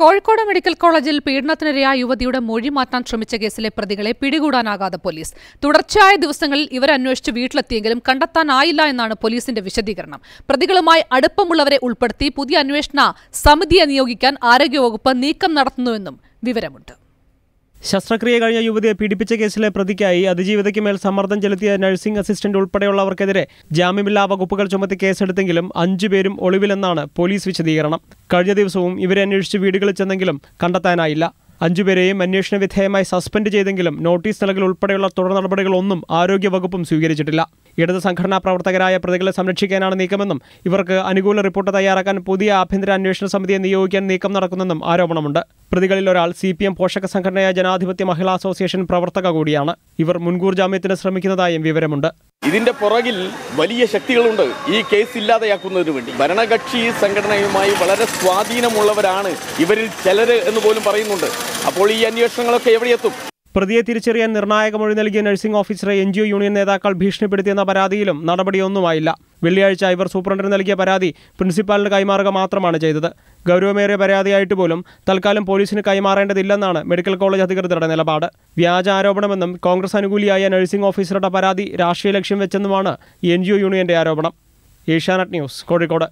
Kozhikode medical കോളേജിൽ പീഡനത്തിനിരയായ യുവതിയുടെ മൊഴി മാറ്റാൻ ശ്രമിച്ച കേസിലെ പ്രതികളെ പിടികൂടാനാകാതെ പോലീസ് തുടർച്ചയായ ദിവസങ്ങളിൽ ഇവരന്വേഷിച്ച് വീട്ടിലെത്തിയെങ്കിലും കണ്ടെത്താനായില്ല എന്നാണ് പോലീസിന്റെ വിശദീകരണം പ്രതികളുമായി അടുപ്പമുള്ളവരെ ഉൾപ്പെടുത്തി പുതിയ അന്വേഷണ സമിതിയെ നിയോഗിക്കാൻ ആരോഗ്യവകുപ്പ് നീക്കം നടത്തുന്നുവെന്നും വിവരമുണ്ട് ശസ്ത്രക്രിയ കഴിഞ്ഞ യുവതിയെ പീഡിപ്പിച്ച കേസിലെ പ്രതിക്കായി അതിജീവിതയ്ക്ക് മേൽ സമ്മർദ്ദം ചെലുത്തിയ നഴ്സിംഗ് അസിസ്റ്റന്റ് ഉൾപ്പെടെയുള്ളവർക്കെതിരെ ജാമ്യമില്ലാ വകുപ്പുകൾ ചുമത്തി കേസെടുത്തെങ്കിലും അഞ്ചുപേരും ഒളിവിലെന്നാണ് പോലീസ് വിശദീകരണം കഴിഞ്ഞ ദിവസവും ഇവരെ അന്വേഷിച്ച് വീടുകളിൽ ചെന്നെങ്കിലും കണ്ടെത്താനായില്ല അഞ്ചുപേരെയും അന്വേഷണ വിധേയമായി സസ്പെൻഡ് ചെയ്തെങ്കിലും നോട്ടീസ് നൽകൽ ഉൾപ്പെടെയുള്ള തുടർ നടപടികളൊന്നും ആരോഗ്യവകുപ്പും സ്വീകരിച്ചിട്ടില്ല ഇടത് സംഘടനാ പ്രവർത്തകരായ പ്രതികളെ സംരക്ഷിക്കാനാണ് നീക്കമെന്നും ഇവർക്ക് അനുകൂല റിപ്പോർട്ട് തയ്യാറാക്കാൻ പുതിയ ആഭ്യന്തര അന്വേഷണ സമിതിയെ നിയോഗിക്കാൻ നീക്കം നടക്കുന്നെന്നും ആരോപണമുണ്ട് പ്രതികളിൽ ഒരാൾ സി പി എം പോഷക സംഘടനയായ ജനാധിപത്യ മഹിളാ അസോസിയേഷൻ പ്രവർത്തക കൂടിയാണ് ഇവർ മുൻകൂർ ജാമ്യത്തിന് ശ്രമിക്കുന്നതായും വിവരമുണ്ട് ഇതിന്റെ പുറകിൽ വലിയ ശക്തികളുണ്ട് ഈ കേസ് ഇല്ലാതെയാക്കുന്നതിന് വേണ്ടി ഭരണകക്ഷി സംഘടനയുമായി വളരെ സ്വാധീനമുള്ളവരാണ് ഇവരിൽ ചിലര് എന്ന് പോലും പറയുന്നുണ്ട് അപ്പോൾ ഈ അന്വേഷണങ്ങളൊക്കെ എവിടെയെത്തും പ്രതിയെ തിരിച്ചറിയാൻ നിർണായക മൊഴി നൽകിയ നഴ്സിംഗ് ഓഫീസറെ എൻ ജി യൂണിയൻ നേതാക്കൾ ഭീഷണിപ്പെടുത്തിയെന്ന പരാതിയിലും നടപടിയൊന്നുമായില്ല വെള്ളിയാഴ്ച ഇവർ സൂപ്രണ്ടിന് നൽകിയ പരാതി പ്രിൻസിപ്പാലിന് കൈമാറുക മാത്രമാണ് ചെയ്തത് ഗൗരവമേറിയ പരാതിയായിട്ട് പോലും തൽക്കാലം പോലീസിന് കൈമാറേണ്ടതില്ലെന്നാണ് മെഡിക്കൽ കോളേജ് അധികൃതരുടെ നിലപാട് വ്യാജ ആരോപണമെന്നും കോൺഗ്രസ് അനുകൂലിയായ നഴ്സിംഗ് ഓഫീസറുടെ പരാതി രാഷ്ട്രീയ ലക്ഷ്യം വെച്ചെന്നുമാണ് എൻ യൂണിയന്റെ ആരോപണം ഏഷ്യാനെറ്റ് ന്യൂസ് കോഴിക്കോട്